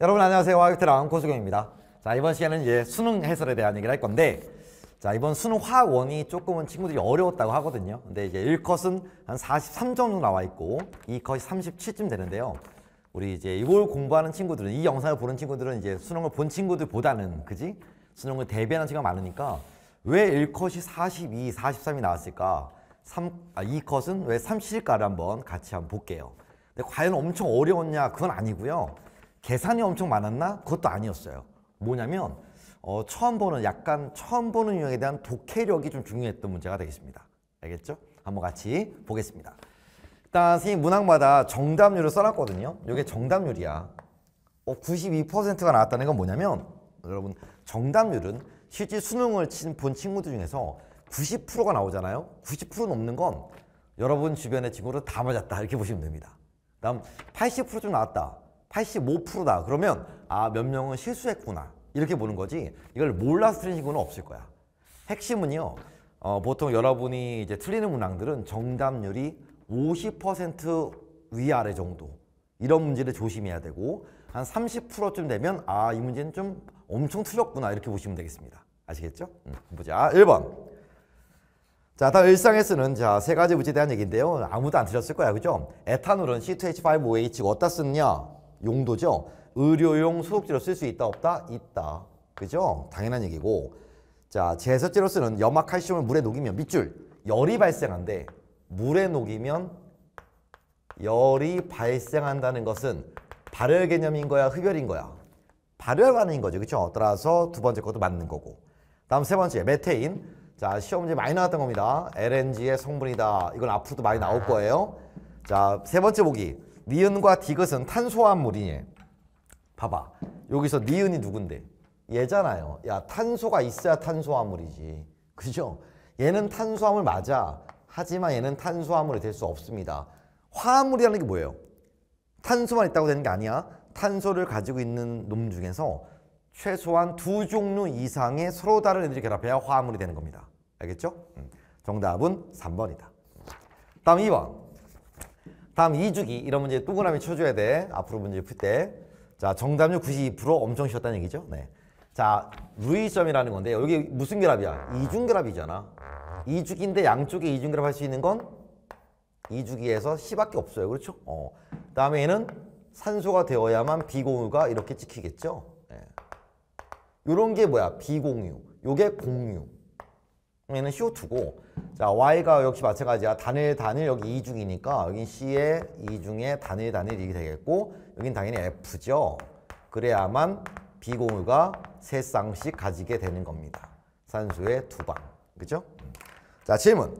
여러분 안녕하세요. 화이트랑 고수경입니다. 자 이번 시간은 이제 수능 해설에 대한 얘기를 할 건데 자 이번 수능 화학원이 조금은 친구들이 어려웠다고 하거든요. 근데 이제 1컷은 한 43점 정도 나와 있고 2컷이 37쯤 되는데요. 우리 이제 이걸 공부하는 친구들은 이 영상을 보는 친구들은 이제 수능을 본 친구들보다는 그지? 수능을 대비하는 시간 많으니까 왜 1컷이 42, 43이 나왔을까? 3, 아, 2컷은 왜 37일까를 한번 같이 한번 볼게요. 근데 과연 엄청 어려웠냐? 그건 아니고요. 계산이 엄청 많았나? 그것도 아니었어요. 뭐냐면 어, 처음 보는 약간 처음 보는 유형에 대한 독해력이 좀 중요했던 문제가 되겠습니다. 알겠죠? 한번 같이 보겠습니다. 일단 선생님 문항마다 정답률을 써놨거든요. 이게 정답률이야. 어, 92%가 나왔다는 건 뭐냐면 여러분 정답률은 실제 수능을 친, 본 친구들 중에서 90%가 나오잖아요. 90% 넘는 건 여러분 주변의 친구를 다 맞았다 이렇게 보시면 됩니다. 다음 80%좀 나왔다. 85%다. 그러면 아 몇 명은 실수했구나. 이렇게 보는 거지 이걸 몰라서 틀린 친구는 없을 거야. 핵심은요. 어, 보통 여러분이 이제 틀리는 문항들은 정답률이 50% 위아래 정도 이런 문제를 조심해야 되고 한 30%쯤 되면 아 이 문제는 좀 엄청 틀렸구나 이렇게 보시면 되겠습니다. 아시겠죠? 음, 보자. 1번. 아, 자, 다음 일상에 서는 자, 세 가지 문제에 대한 얘기인데요. 아무도 안 틀렸을 거야. 그죠? 에탄올은 c 2 h 5 o h 어디다 쓰느냐? 용도죠. 의료용 소독제로 쓸 수 있다 없다? 있다. 그죠? 당연한 얘기고 자 제습제로 쓰는 염화 칼슘을 물에 녹이면 밑줄 열이 발생한데 물에 녹이면 열이 발생한다는 것은 발열 개념인 거야 흡열인 거야 발열 반응인 거죠 그렇죠 따라서 두 번째 것도 맞는 거고 다음 세 번째 메테인 자 시험 문제 많이 나왔던 겁니다 LNG의 성분이다 이건 앞으로도 많이 나올 아. 거예요 자세 번째 보기 니은과 디귿은 탄소화물이니 봐봐 여기서 니은이 누군데 얘잖아요 야 탄소가 있어야 탄소화물이지 그죠 얘는 탄소화물 맞아 하지만 얘는 탄소화물이 될 수 없습니다 화합물이라는 게 뭐예요 탄소만 있다고 되는 게 아니야 탄소를 가지고 있는 놈 중에서 최소한 두 종류 이상의 서로 다른 애들이 결합해야 화합물이 되는 겁니다 알겠죠? 음. 정답은 3번이다 다음 2번 다음 2주기 이런 문제 뚜그라미 쳐줘야 돼. 앞으로 문제 풀 때. 자 정답률 92% 엄청 쉬웠다는 얘기죠. 네. 자 루이점이라는 건데 여기 무슨 결합이야? 이중결합이잖아. 이주기인데 양쪽에 이중결합 할 수 있는 건 이주기에서 C밖에 없어요. 그렇죠? 어. 다음에 얘는 산소가 되어야만 비공유가 이렇게 찍히겠죠. 네. 요런 게 뭐야? 비공유. 요게 공유. 얘는 CO2고 자 Y가 역시 마찬가지야 단일 단일 여기 이중이니까 e 여긴 C의 이중에 e 단일 단일 이게 되겠고 여긴 당연히 F죠 그래야만 비공유가 세 쌍씩 가지게 되는 겁니다 산소의 두방 그죠? 음. 자 질문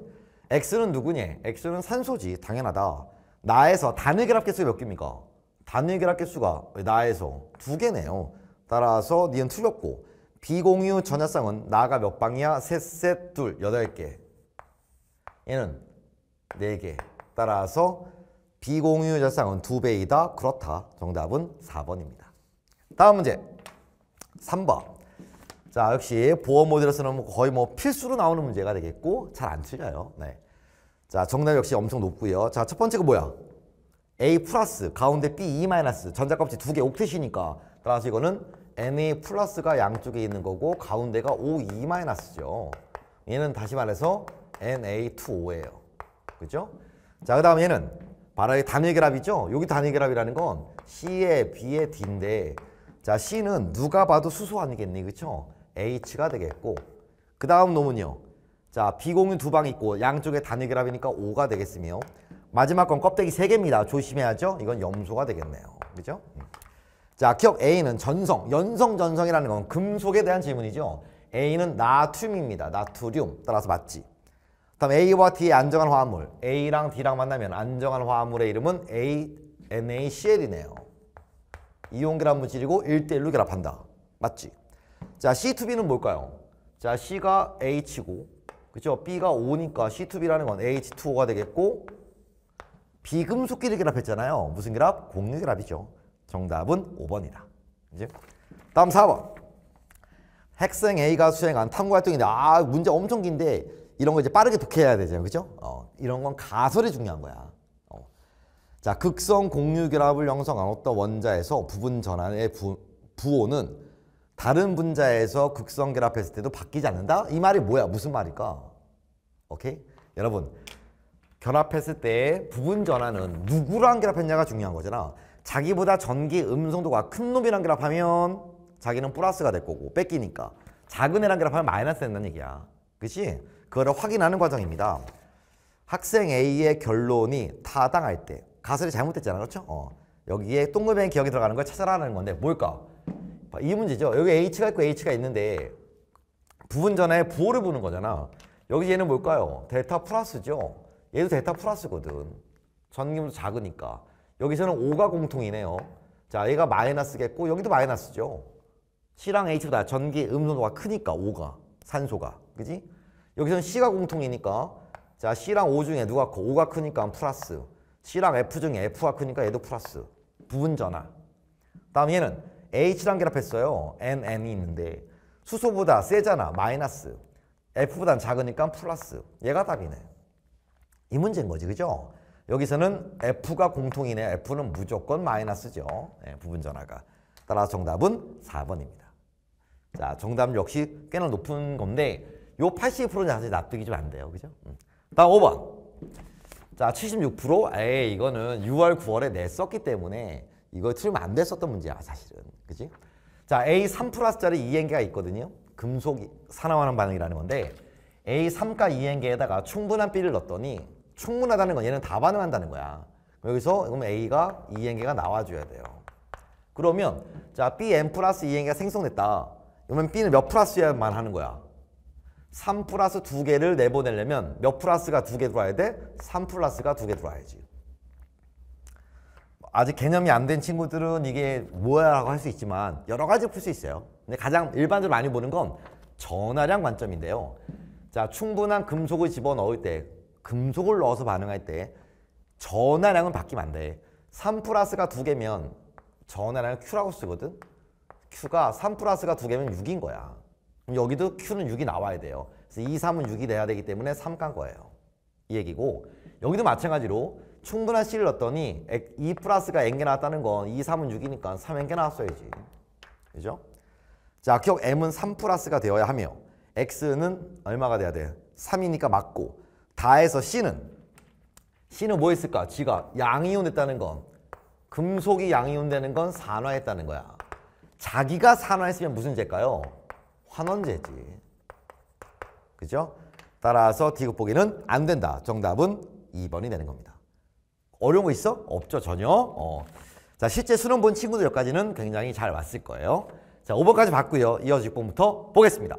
X는 누구니? X는 산소지 당연하다 나에서 단일 결합 개수가 몇 개입니까? 단일 결합 개수가 나에서 두 개네요 따라서 니은 틀렸고 비공유 전자쌍은 나가 몇 방이야? 셋, 셋, 둘, 여덟 개. 얘는 네 개. 따라서 비공유 전자쌍은 두 배이다. 그렇다. 정답은 4번입니다. 다음 문제. 3번. 자, 역시 보험 모델에서는 뭐 거의 뭐 필수로 나오는 문제가 되겠고 잘 안 틀려요. 네. 자, 정답 역시 엄청 높고요. 자, 첫 번째가 뭐야? A 플러스 가운데 B E 마이너스 전자껍질 두 개 옥텟이니까 따라서 이거는 n이 플러스가 양쪽에 있는 거고 가운데가 O2 e 마이너스죠. 얘는 다시 말해서 Na2O예요. 그죠? 자, 그 다음 얘는 바로 이 단일결합이죠. 여기 단일결합이라는 건 C에 B에 D인데 자, C는 누가 봐도 수소 아니겠니? 그쵸? H가 되겠고 그 다음 놈은요. 자, B공유 두 방 있고 양쪽에 단일결합이니까 O가 되겠으며 마지막 건 껍데기 세개입니다 조심해야죠. 이건 염소가 되겠네요. 그죠? 음. 자, 기업 A는 전성, 연성 전성이라는 건 금속에 대한 질문이죠. A는 나트륨입니다. 나트륨. 따라서 맞지. 다음 A와 D의 안정한 화합물. A랑 D랑 만나면 안정한 화합물의 이름은 ANaCl이네요. 이온 결합 물질이고 1대1로 결합한다. 맞지? 자, C2B는 뭘까요? 자, C가 H고 그죠? B가 O니까 C2B라는 건 H2O가 되겠고 비금속끼리 결합했잖아요. 무슨 결합? 공유 결합이죠. 정답은 5번이다. 이제 다음 4번. 학생 A가 수행한 탐구 활동인데 아 문제 엄청 긴데 이런 거 이제 빠르게 독해야 되죠아요 그죠? 어, 이런 건 가설이 중요한 거야. 어. 자, 극성 공유 결합을 형성한 어떤 원자에서 부분 전환의 부, 부호는 다른 분자에서 극성 결합했을 때도 바뀌지 않는다? 이 말이 뭐야? 무슨 말일까? 오케이? 여러분 결합했을 때 부분 전환은 누구랑 결합했냐가 중요한 거잖아. 자기보다 전기 음성도가 큰 놈이랑 결합하면 자기는 플러스가 될 거고 뺏기니까 작은 애랑 결합하면 마이너스 된다는 얘기야. 그치? 그거를 확인하는 과정입니다. 학생 A의 결론이 타당할 때 가설이 잘못됐잖아. 그렇죠? 어. 여기에 동그뱅이 기억이 들어가는 걸 찾아라는 건데 뭘까? 이 문제죠. 여기 H가 있고 H가 있는데 부분 전에 부호를 보는 거잖아. 여기 얘는 뭘까요? 델타 플러스죠. 얘도 델타 플러스거든. 전기도 작으니까. 여기서는 5가 공통이네요. 자, 얘가 마이너스겠고 여기도 마이너스죠. C랑 H보다 전기 음소도가 크니까 5가 산소가. 그지? 여기서는 C가 공통이니까 자, C랑 O 중에 누가 커? 5가 크니까 플러스. C랑 F 중에 F가 크니까 얘도 플러스. 부분전화. 다음 얘는 H랑 결합했어요. N, N이 있는데 수소보다 세잖아. 마이너스. F보단 작으니까 플러스. 얘가 답이네. 이 문제인 거지. 그죠? 여기서는 F가 공통이네. F는 무조건 마이너스죠. 네, 예, 부분전화가. 따라서 정답은 4번입니다. 자, 정답 역시 꽤나 높은 건데 요 80%는 사실 납득이 좀 안 돼요. 그죠? 음. 다음 5번. 자, 76% 에이 이거는 6월 9월에 냈었기 때문에 이거 틀리면 안 됐었던 문제야, 사실은. 그지? 자, A 3 플러스짜리 2행계가 있거든요. 금속 산화환는 반응이라는 건데 A 3과 2행계에다가 충분한 B를 넣었더니 충분하다는 건 얘는 다 반응한다는 거야. 여기서 그럼 A가 2행계가 나와줘야 돼요. 그러면 자 Bn 플러스 2행계가 생성됐다. 그러면 B는 몇 플러스야만 하는 거야. 3 플러스 2개를 내보내려면 몇 플러스가 2개 들어와야 돼? 3 플러스가 2개 들어와야지. 아직 개념이 안 된 친구들은 이게 뭐야 라고 할 수 있지만 여러 가지 풀 수 있어요. 근데 가장 일반적으로 많이 보는 건 전화량 관점인데요. 자, 충분한 금속을 집어넣을 때 금속을 넣어서 반응할 때전화량은 바뀌면 안 돼. 3 플러스가 두 개면 전하량을 Q라고 쓰거든. Q가 3 플러스가 두 개면 6인 거야. 그럼 여기도 Q는 6이 나와야 돼요. 그래서 2, 3은 6이 돼야 되기 때문에 3깐 거예요. 이 얘기고 여기도 마찬가지로 충분한 C를 넣었더니 2 플러스가 N개 나왔다는 건 2, 3은 6이니까 3N개 나왔어야지. 그죠? 자, 기억 M은 3 플러스가 되어야 하며 X는 얼마가 돼야 돼? 3이니까 맞고 다에서 C는 C는 뭐 했을까? G가 양이온됐다는 건 금속이 양이온되는 건 산화했다는 거야. 자기가 산화했으면 무슨 죄일까요? 환원제지 그죠? 따라서 D급보기는 안 된다. 정답은 2번이 되는 겁니다. 어려운 거 있어? 없죠. 전혀. 어. 자 실제 수능 본 친구들 여기까지는 굉장히 잘 왔을 거예요. 자 5번까지 봤고요. 이어질 부분부터 보겠습니다.